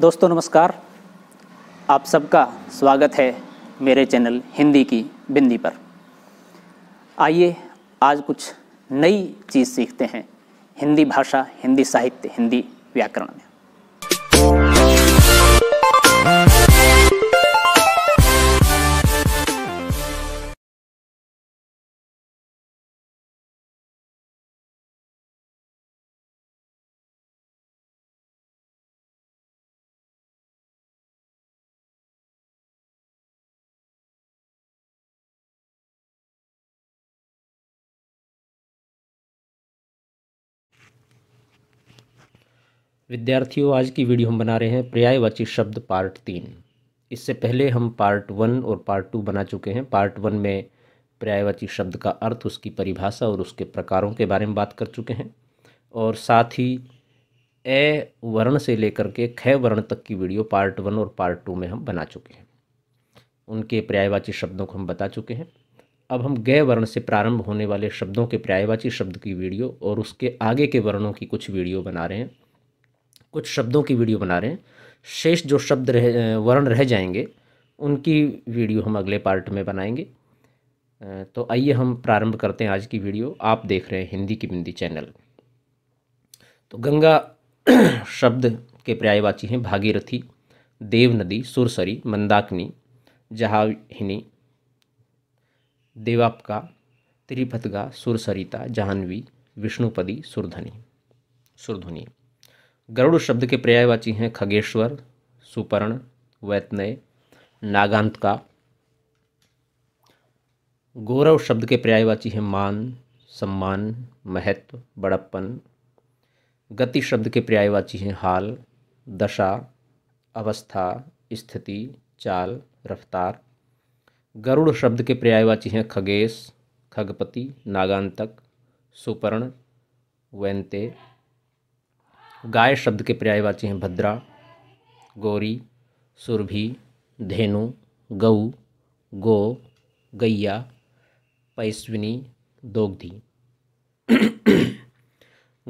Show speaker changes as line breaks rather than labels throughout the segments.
दोस्तों नमस्कार आप सबका स्वागत है मेरे चैनल हिंदी की बिंदी पर आइए आज कुछ नई चीज़ सीखते हैं हिंदी भाषा हिंदी साहित्य हिंदी व्याकरण में विद्यार्थियों आज की वीडियो हम बना रहे हैं पर्यायवाची शब्द पार्ट तीन इससे पहले हम पार्ट वन और पार्ट टू बना चुके हैं पार्ट वन में पर्यायवाची शब्द का अर्थ उसकी परिभाषा और उसके प्रकारों के बारे में बात कर चुके हैं और साथ ही ए वर्ण से लेकर के ख वर्ण तक की वीडियो पार्ट वन और पार्ट टू में हम बना चुके हैं उनके पर्यायवाची शब्दों को हम बता चुके हैं अब हम गय वर्ण से प्रारंभ होने वाले शब्दों के पर्यायवाची शब्द की वीडियो और उसके आगे के वर्णों की कुछ वीडियो बना रहे हैं कुछ शब्दों की वीडियो बना रहे हैं शेष जो शब्द रह वर्ण रह जाएंगे उनकी वीडियो हम अगले पार्ट में बनाएंगे तो आइए हम प्रारंभ करते हैं आज की वीडियो आप देख रहे हैं हिंदी की बिंदी चैनल तो गंगा शब्द के पर्यायवाची हैं भागीरथी देव नदी सुरसरी मंदाकिनी जहाविनी देवापका त्रिपथगा सुरसरिता जाह्नवी विष्णुपदी सुरधनी सुरधुनी गरुड़ शब्द के पर्यायवाची हैं खगेश्वर सुपर्ण वैतनय नागांत का गौरव शब्द के पर्यायवाची हैं मान सम्मान महत्व बड़प्पन गति शब्द के पर्यायवाची हैं हाल दशा अवस्था स्थिति चाल रफ्तार गरुड़ शब्द के पर्यायवाची हैं खगेश खगपति नागांतक सुपर्ण वैनते गाय शब्द के पर्यायवाची हैं भद्रा गौरी सुरभि धेनु गऊ गो गैया पैस्विनी दोग्धि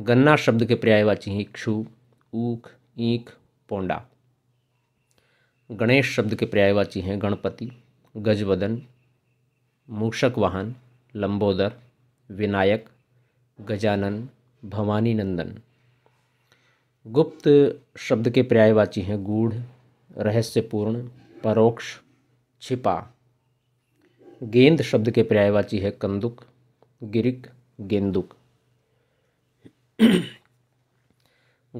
गन्ना शब्द के पर्यायवाची हैं इक्षु ऊख ईख पोंडा गणेश शब्द के पर्यायवाची हैं गणपति गजवदन मूषक वाहन लंबोदर विनायक गजानन भवानी नंदन गुप्त शब्द के पर्यायवाची हैं गूढ़ रहस्यपूर्ण परोक्ष छिपा गेंद शब्द के पर्यायवाची है कंदुक गिरिक गेंदुक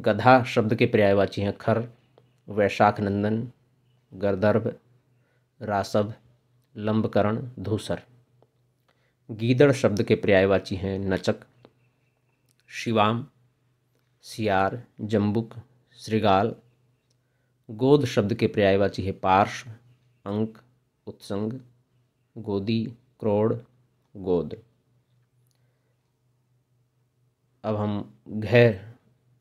गधा शब्द के पर्यायवाची हैं खर वैशाख नंदन गर्दर्भ रासभ लंबकरण धूसर गीदड़ शब्द के पर्यायवाची हैं नचक शिवाम सियार जम्बुक श्रृगाल गोद शब्द के पर्यायवाची है पार्श्व अंक उत्संग गोदी क्रोड़ गोद अब हम घर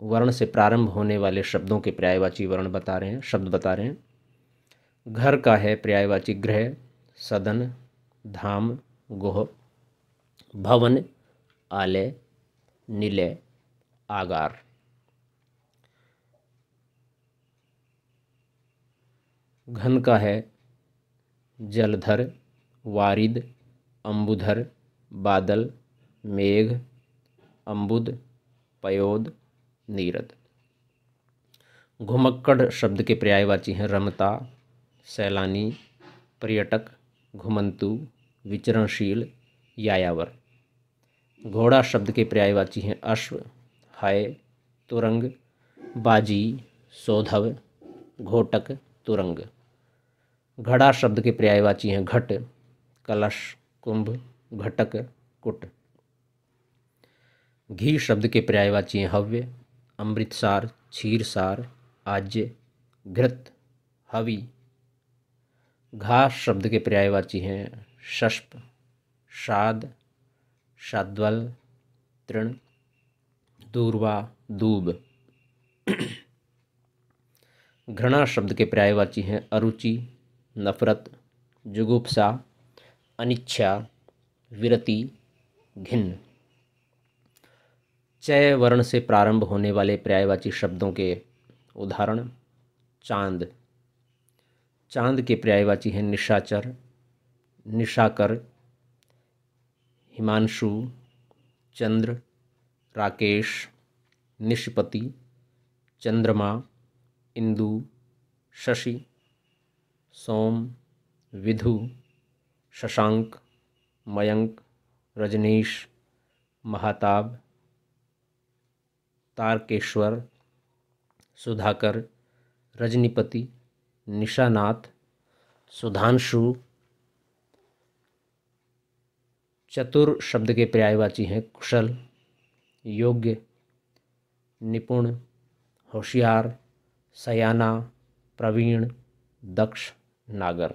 वर्ण से प्रारंभ होने वाले शब्दों के पर्यायवाची वर्ण बता रहे हैं शब्द बता रहे हैं घर का है पर्यायवाची गृह सदन धाम गोह भवन आलय निलय आगार घन का है जलधर वारिद अम्बुधर बादल मेघ अम्बुद पयोद नीरद घुमक्कड़ शब्द के पर्यायवाची हैं रमता सैलानी पर्यटक घुमंतु विचरणशील यायावर घोड़ा शब्द के पर्यायवाची हैं अश्व हाय तुरंग बाजी सोधव घोटक तुरंग घड़ा शब्द के पर्यायवाची हैं घट कलश कुंभ घटक कुट घी शब्द के पर्यायवाची हैं हव्य अमृतसार क्षीरसार आज्य घृत हवि घास शब्द के पर्यायवाची हैं शष्प शाद शाद्वल तृण दूरवा दूब घृणा शब्द के पर्यायवाची हैं अरुचि नफ़रत जुगुप्सा अनिच्छा विरति घिन्न चय वर्ण से प्रारंभ होने वाले पर्यायवाची शब्दों के उदाहरण चांद चांद के पर्यायवाची हैं निशाचर निशाकर हिमांशु चंद्र राकेश निष्पति चंद्रमा इंदु शशि सोम विधु शशांक मयंक रजनीश महाताब तारकेश्वर सुधाकर रजनीपति निशानाथ सुधांशु चतुर शब्द के पर्यायवाची हैं कुशल योग्य निपुण होशियार सयाना प्रवीण दक्ष नागर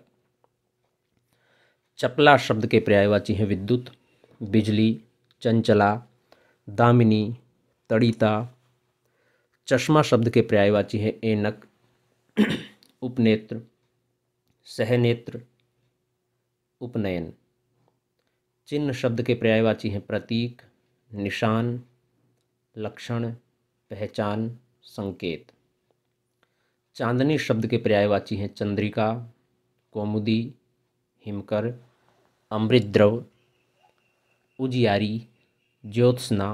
चपला शब्द के पर्यायवाची हैं विद्युत बिजली चंचला दामिनी तड़िता चश्मा शब्द के पर्यायवाची हैं एनक उपनेत्र सहनेत्र उपनयन चिन्ह शब्द के पर्यायवाची हैं प्रतीक निशान लक्षण पहचान संकेत चांदनी शब्द के पर्यायवाची हैं चंद्रिका कौमुदी हिमकर अमृतद्रव उजियारी ज्योत्सना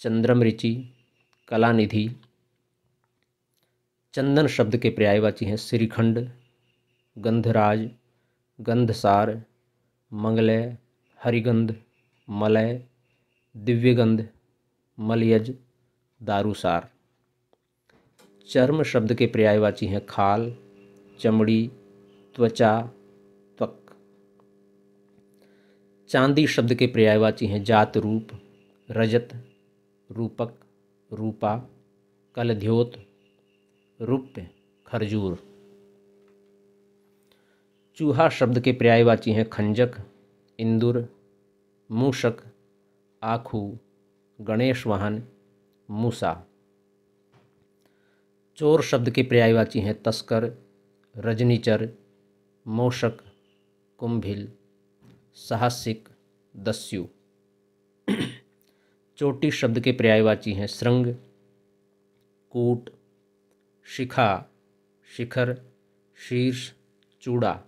चंद्रमृचि कलानिधि चंदन शब्द के पर्यायवाची हैं श्रीखंड गंधराज गंधसार मंगलय हरिगंध मलय दिव्यगंध मलयज दारूसार चर्म शब्द के पर्यायवाची हैं खाल चमड़ी त्वचा त्वक चांदी शब्द के पर्यायवाची हैं जात रूप रजत रूपक रूपा कलध्योत रूप्य खरजूर चूहा शब्द के पर्यायवाची हैं खंजक इंदुर मूषक आखू गणेश वाहन मूसा चोर शब्द के पर्यायवाची हैं तस्कर रजनीचर मोशक कुंभिल साहसिक दस्यु चोटी शब्द के पर्यायवाची हैं श्रृंग कूट शिखा शिखर शीर्ष चूड़ा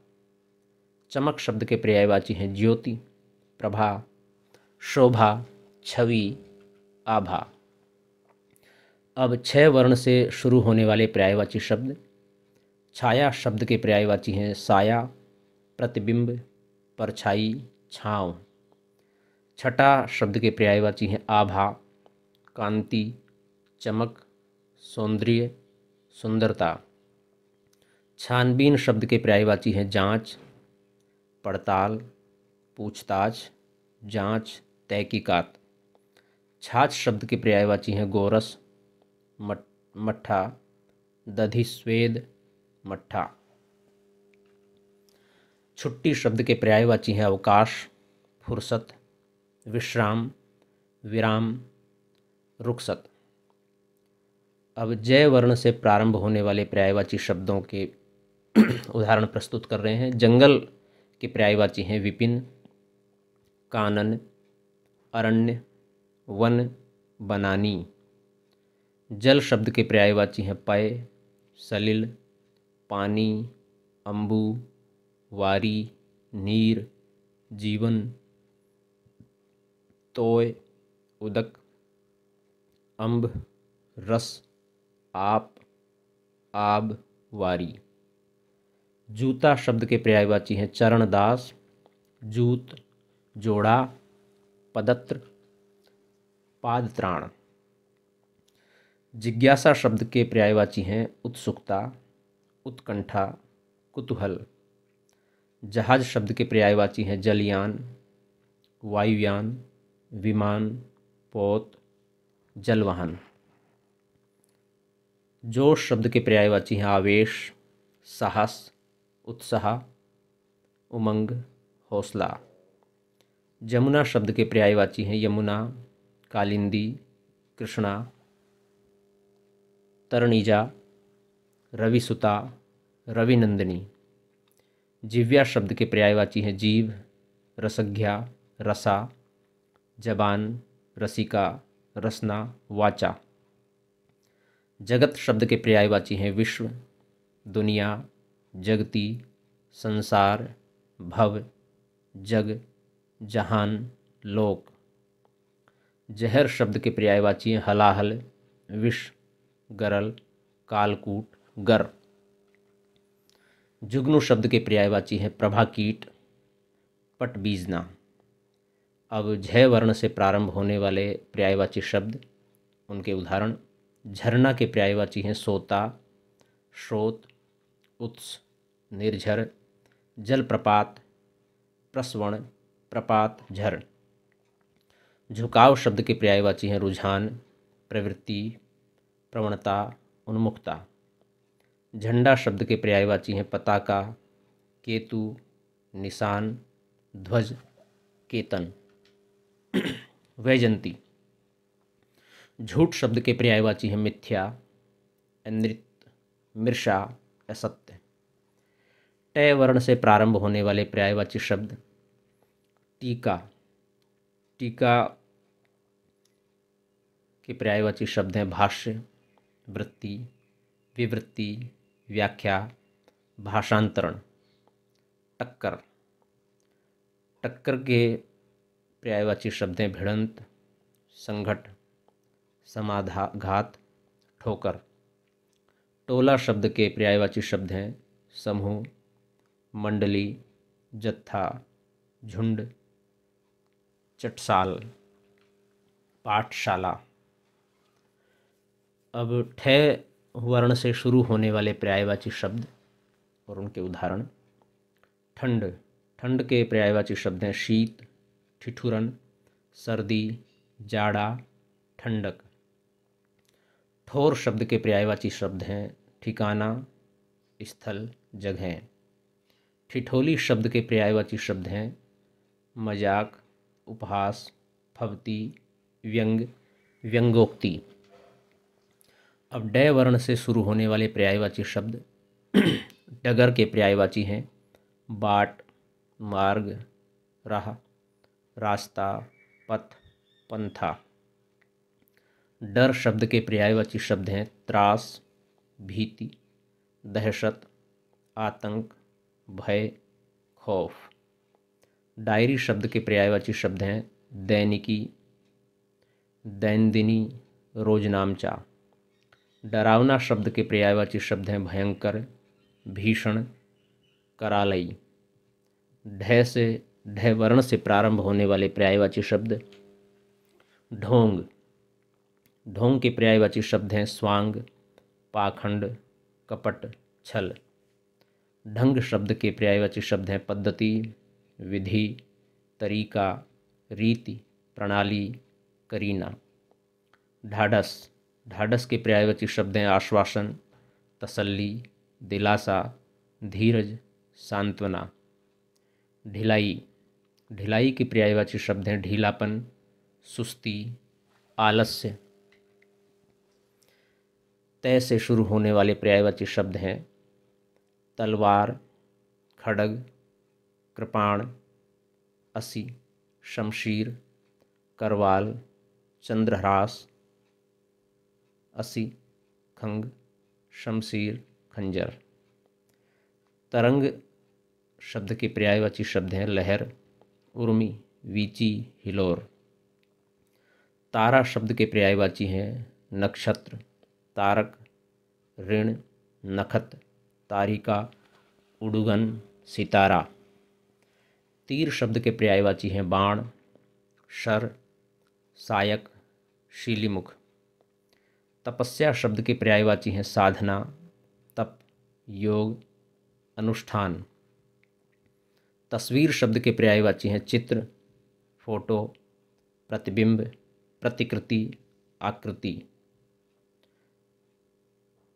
चमक शब्द के पर्यायवाची हैं ज्योति प्रभा शोभा छवि आभा अब छह वर्ण से शुरू होने वाले पर्यायवाची शब्द छाया शब्द के पर्यायवाची हैं साया प्रतिबिंब परछाई छाँव छटा शब्द के पर्यायवाची हैं आभा कांति चमक सौंदर्य सुंदरता छानबीन शब्द के पर्यायवाची हैं जांच पड़ताल पूछताछ जांच तहकीकात छाछ शब्द के पर्यायवाची हैं गोरस मट मठा दधि स्वेद मट्ठा छुट्टी शब्द के पर्यायवाची हैं अवकाश फुर्सत विश्राम विराम रुखसत अब जय वर्ण से प्रारंभ होने वाले पर्यायवाची शब्दों के उदाहरण प्रस्तुत कर रहे हैं जंगल के पर्यायवाची हैं विपिन कानन अरण्य वन बनानी जल शब्द के पर्यायवाची हैं पय सलिल पानी अम्बू वारी नीर जीवन तोय उदक अम्ब रस आप आब वारी जूता शब्द के पर्यायवाची हैं चरण दास जूत जोड़ा पदत्र पादत्राण जिज्ञासा शब्द के पर्यायवाची हैं उत्सुकता उत्कंठा कुतूहल जहाज शब्द के पर्यायवाची हैं जलयान वायुयान विमान पोत जलवाहन जोश शब्द के पर्यायवाची हैं आवेश साहस उत्साह उमंग हौसला जमुना शब्द के पर्यायवाची हैं यमुना कालिंदी कृष्णा तरणीजा रविसुता रविनंदिनी जिव्या शब्द के पर्यायवाची हैं जीव रसज्ञा रसा जबान रसिका रसना वाचा जगत शब्द के पर्यायवाची हैं विश्व दुनिया जगती संसार भव जग जहान लोक जहर शब्द के पर्यायवाची हैं हलाहल विष गरल कालकूट गर जुगनू शब्द के पर्यायवाची है प्रभा कीट पट बीजना अब झय वर्ण से प्रारंभ होने वाले पर्यायवाची शब्द उनके उदाहरण झरना के पर्यायवाची हैं सोता श्रोत उत्स निर्झर जलप्रपात प्रसवण प्रपात झर झुकाव शब्द के पर्यायवाची हैं रुझान प्रवृत्ति प्रवणता उन्मुखता झंडा शब्द के पर्यायवाची हैं पताका केतु निशान ध्वज केतन वैजंती झूठ शब्द के पर्यायवाची हैं मिथ्या अनृत मिर्षा असत्य टय वर्ण से प्रारंभ होने वाले पर्यायवाची शब्द टीका टीका के पर्यायवाची शब्द हैं भाष्य वृत्ति विवृत्ति व्याख्या भाषांतरण टक्कर टक्कर के पर्यायवाची शब्द हैं भिड़ंत संघट समाधाघात ठोकर टोला शब्द के पर्यायवाची शब्द हैं समूह मंडली जत्था झुंड चटसाल पाठशाला अब ठह वर्ण से शुरू होने वाले पर्यायवाची शब्द और उनके उदाहरण ठंड ठंड के पर्यायवाची शब्द हैं शीत ठिठुरन सर्दी जाड़ा ठंडक ठोर शब्द के पर्यायवाची शब्द हैं ठिकाना स्थल जगहें ठिठोली शब्द के पर्यायवाची शब्द हैं मजाक उपहास फवती व्यंग व्यंगोक्ति अब डय वर्ण से शुरू होने वाले पर्यायवाची शब्द डगर के पर्यायवाची हैं बाट मार्ग राह रास्ता पथ पंथा डर शब्द के पर्यायवाची शब्द हैं त्रास भीति दहशत आतंक भय खौफ डायरी शब्द के पर्यायवाची शब्द हैं दैनिकी दैनदिनी रोजनामचा डरावना शब्द के पर्यायवाची शब्द हैं भयंकर भीषण करालई ढय से ढय वर्ण से प्रारंभ होने वाले पर्यायवाची शब्द ढोंग ढोंग के पर्यायवाची शब्द हैं स्वांग पाखंड कपट छल ढंग शब्द के पर्यायवाची शब्द हैं पद्धति विधि तरीका रीति प्रणाली करीना ढाढ़स ढाढ़स के पर्यायवाची शब्द हैं आश्वासन तसल्ली दिलासा धीरज सांत्वना ढिलाई ढिलाई के पर्यायवाची शब्द हैं ढीलापन सुस्ती आलस्य तय से शुरू होने वाले पर्यायवाची शब्द हैं तलवार खड़ग कृपाण असी शमशीर करवाल चंद्रह्रास असी खंग शमशीर खंजर तरंग शब्द के पर्यायवाची शब्द हैं लहर उर्मी वीची हिलोर तारा शब्द के पर्यायवाची हैं नक्षत्र तारक ऋण नखत तारिका उडुगन सितारा तीर शब्द के पर्यायवाची हैं बाण शर सायक शीलीमुख तपस्या शब्द के पर्यायवाची हैं साधना तप योग अनुष्ठान तस्वीर शब्द के पर्यायवाची हैं चित्र फोटो प्रतिबिंब प्रतिकृति आकृति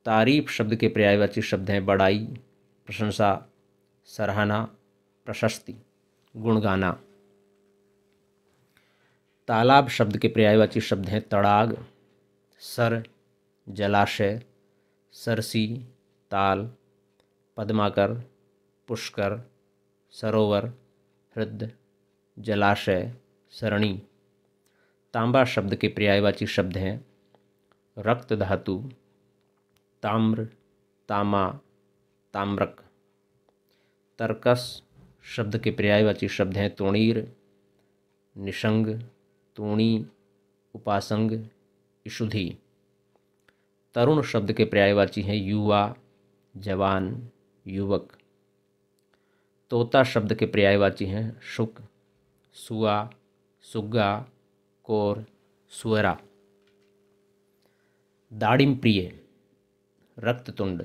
तारीफ शब्द के पर्यायवाची शब्द हैं बड़ाई प्रशंसा सराहना प्रशस्ति गुणगाना तालाब शब्द के पर्यायवाची शब्द हैं तड़ाग सर जलाशय सरसी ताल पद्माकर पुष्कर सरोवर हृदय जलाशय सरणी तांबा शब्द के पर्यायवाची शब्द हैं रक्त धातु ताम्र तामा ताम्रक तर्कस शब्द के पर्यायवाची शब्द हैं तोणीर निशंग तोणी उपासंग इशुधी तरुण शब्द के पर्यायवाची हैं युवा जवान युवक तोता शब्द के पर्यायवाची हैं शुक सुआ सुग्गा कोर सुअरा दाड़िम प्रिय रक्ततुंड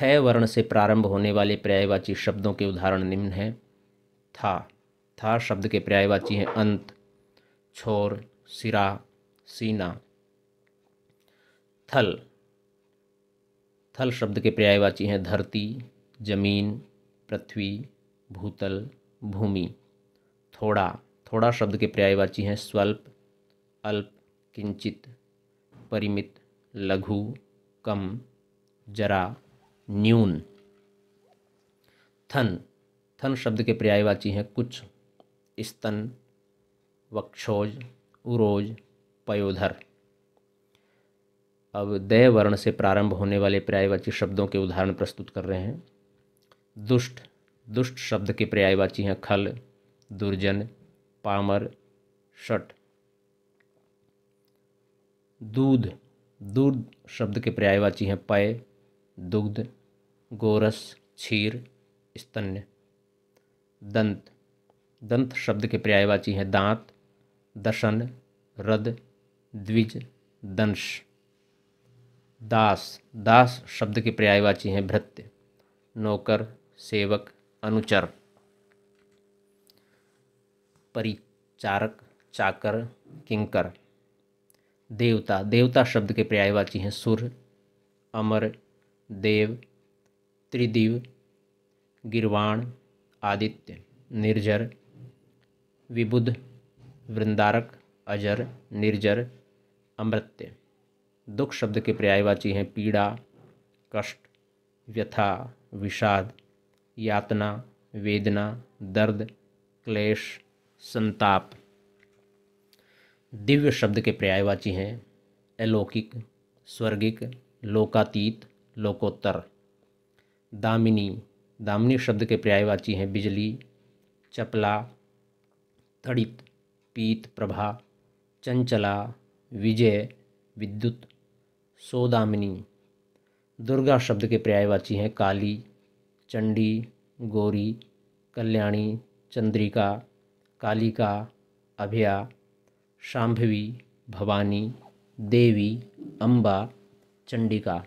थय वर्ण से प्रारंभ होने वाले पर्यायवाची शब्दों के उदाहरण निम्न हैं था था शब्द के पर्यायवाची हैं अंत छोर सिरा सीना थल थल शब्द के पर्यायवाची हैं धरती जमीन पृथ्वी भूतल भूमि थोड़ा थोड़ा शब्द के पर्यायवाची हैं स्वल्प अल्प किंचित परिमित लघु कम जरा न्यून थन थन शब्द के पर्यायवाची हैं कुछ स्तन वक्षोज उरोज पयोधर अब दय वर्ण से प्रारंभ होने वाले पर्यायवाची शब्दों के उदाहरण प्रस्तुत कर रहे हैं दुष्ट दुष्ट शब्द के पर्यायवाची हैं खल दुर्जन पामर शट दूध दूध शब्द के पर्यायवाची हैं पय दुग्ध गोरस क्षीर स्तन्य दंत दंत शब्द के पर्यायवाची हैं दांत दशन रद द्विज दंश दास दास शब्द के पर्यायवाची हैं भृत्य नौकर सेवक अनुचर परिचारक चाकर किंकर देवता देवता शब्द के पर्यायवाची हैं सुर अमर देव त्रिदिव गिरवाण आदित्य निर्जर विबुध वृंदारक अजर निर्जर अमृत्य दुख शब्द के पर्यायवाची हैं पीड़ा कष्ट व्यथा विषाद यातना वेदना दर्द क्लेश संताप दिव्य शब्द के पर्यायवाची हैं अलौकिक स्वर्गिक लोकातीत लोकोत्तर दामिनी दामिनी शब्द के पर्यायवाची हैं बिजली चपला तड़ित पीत प्रभा चंचला विजय विद्युत सोदामिनी दुर्गा शब्द के पर्यायवाची हैं काली चंडी गौरी कल्याणी चंद्रिका कालिका अभया शांभवी भवानी देवी अम्बा चंडिका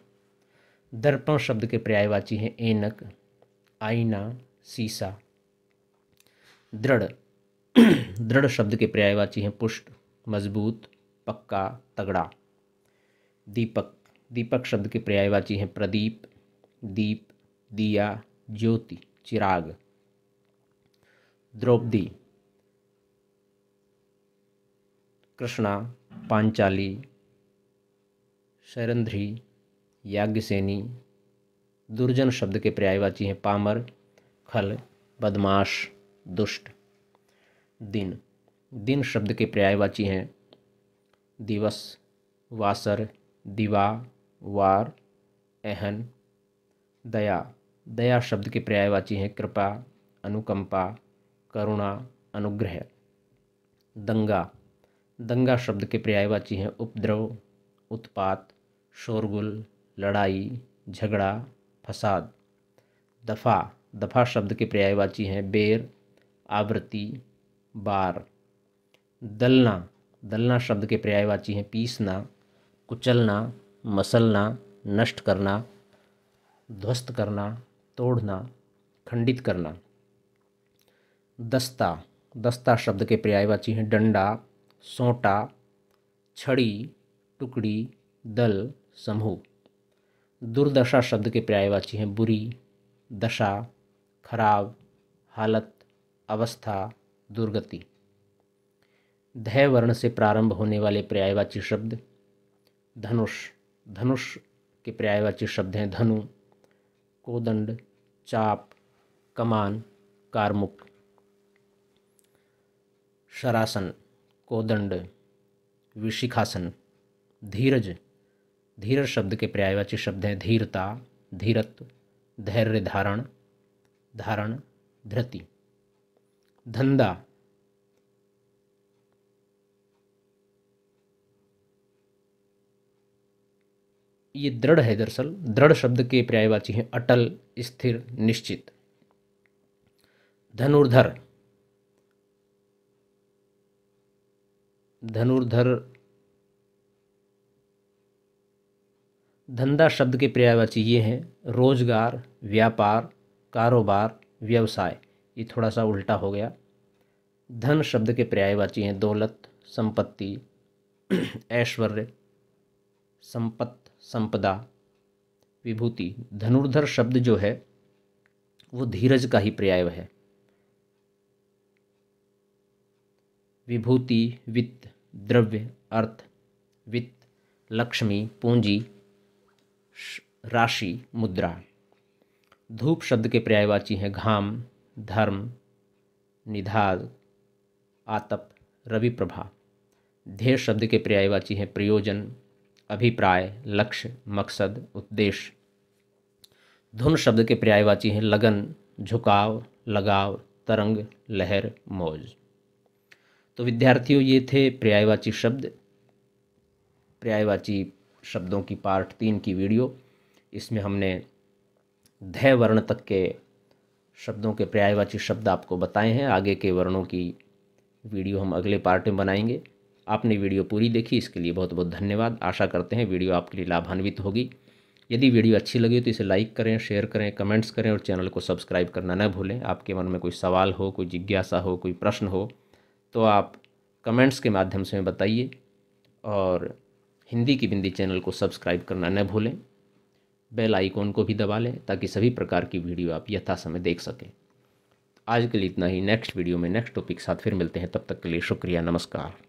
दर्पण शब्द के पर्यायवाची हैं एनक आईना सीसा दृढ़ दृढ़ शब्द के पर्यायवाची हैं पुष्ट मजबूत पक्का तगड़ा दीपक दीपक शब्द के पर्यायवाची हैं प्रदीप दीप दिया ज्योति चिराग द्रौपदी कृष्णा पांचाली शरंध्री याज्ञसेनी दुर्जन शब्द के पर्यायवाची हैं पामर खल बदमाश दुष्ट दिन दिन शब्द के पर्यायवाची हैं दिवस वासर दिवा वार एहन दया दया शब्द के पर्यायवाची हैं कृपा अनुकंपा करुणा अनुग्रह दंगा दंगा शब्द के पर्यायवाची हैं उपद्रव उत्पात शोरगुल लड़ाई झगड़ा फसाद दफ़ा दफ़ा शब्द के पर्यायवाची हैं बेर आवृत्ति बार दलना दलना शब्द के पर्यायवाची हैं पीसना कुचलना मसलना नष्ट करना ध्वस्त करना तोड़ना खंडित करना दस्ता दस्ता शब्द के पर्यायवाची हैं डंडा सोटा छड़ी टुकड़ी दल समूह दुर्दशा शब्द के पर्यायवाची हैं बुरी दशा खराब हालत अवस्था दुर्गति धय वर्ण से प्रारंभ होने वाले पर्यायवाची शब्द धनुष धनुष के पर्यायवाची शब्द हैं धनु कोदंड चाप कमान कारमुक शरासन कोदंड विशिखासन धीरज धीरज शब्द के पर्यायवाची शब्द हैं धीरता धीरत्व धैर्य धारण धारण धृति धंधा ये दृढ़ है दरअसल दृढ़ शब्द के पर्यायवाची हैं अटल स्थिर निश्चित धनुर्धर धनुर्धर धंधा शब्द के पर्यायवाची ये हैं रोजगार व्यापार कारोबार व्यवसाय ये थोड़ा सा उल्टा हो गया धन शब्द के पर्यायवाची हैं दौलत संपत्ति ऐश्वर्य संपत्ति संपदा विभूति धनुर्धर शब्द जो है वो धीरज का ही पर्याय है विभूति वित्त द्रव्य अर्थ वित्त लक्ष्मी पूंजी राशि मुद्रा धूप शब्द के पर्यायवाची हैं घाम धर्म निधार आतप रवि प्रभा ध्येय शब्द के पर्यायवाची हैं प्रयोजन अभिप्राय लक्ष्य मकसद उद्देश्य धुन शब्द के पर्यायवाची हैं लगन झुकाव लगाव तरंग लहर मौज तो विद्यार्थियों ये थे पर्यायवाची शब्द पर्यायवाची शब्दों की पार्ट तीन की वीडियो इसमें हमने धय वर्ण तक के शब्दों के पर्यायवाची शब्द आपको बताए हैं आगे के वर्णों की वीडियो हम अगले पार्ट में बनाएंगे आपने वीडियो पूरी देखी इसके लिए बहुत बहुत धन्यवाद आशा करते हैं वीडियो आपके लिए लाभान्वित होगी यदि वीडियो अच्छी लगी तो इसे लाइक करें शेयर करें कमेंट्स करें और चैनल को सब्सक्राइब करना न भूलें आपके मन में कोई सवाल हो कोई जिज्ञासा हो कोई प्रश्न हो तो आप कमेंट्स के माध्यम से बताइए और हिंदी की बिंदी चैनल को सब्सक्राइब करना न भूलें बेल आइकॉन को भी दबा लें ताकि सभी प्रकार की वीडियो आप यथा समय देख सकें आज के लिए इतना ही नेक्स्ट वीडियो में नेक्स्ट टॉपिक साथ फिर मिलते हैं तब तक के लिए शुक्रिया नमस्कार